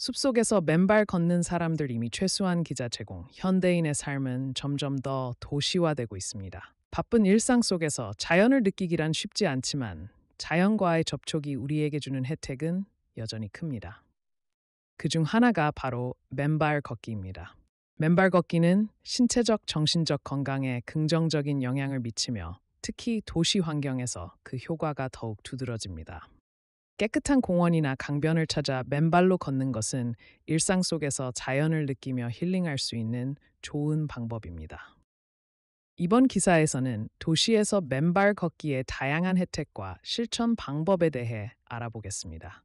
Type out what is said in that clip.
숲속에서 맨발 걷는 사람들 이미 최수한 기자 제공, 현대인의 삶은 점점 더 도시화되고 있습니다. 바쁜 일상 속에서 자연을 느끼기란 쉽지 않지만 자연과의 접촉이 우리에게 주는 혜택은 여전히 큽니다. 그 중 하나가 바로 맨발 걷기입니다. 맨발 걷기는 신체적, 정신적 건강에 긍정적인 영향을 미치며 특히 도시 환경에서 그 효과가 더욱 두드러집니다. 깨끗한 공원이나 강변을 찾아 맨발로 걷는 것은 일상 속에서 자연을 느끼며 힐링할 수 있는 좋은 방법입니다. 이번 기사에서는 도시에서 맨발 걷기의 다양한 혜택과 실천 방법에 대해 알아보겠습니다.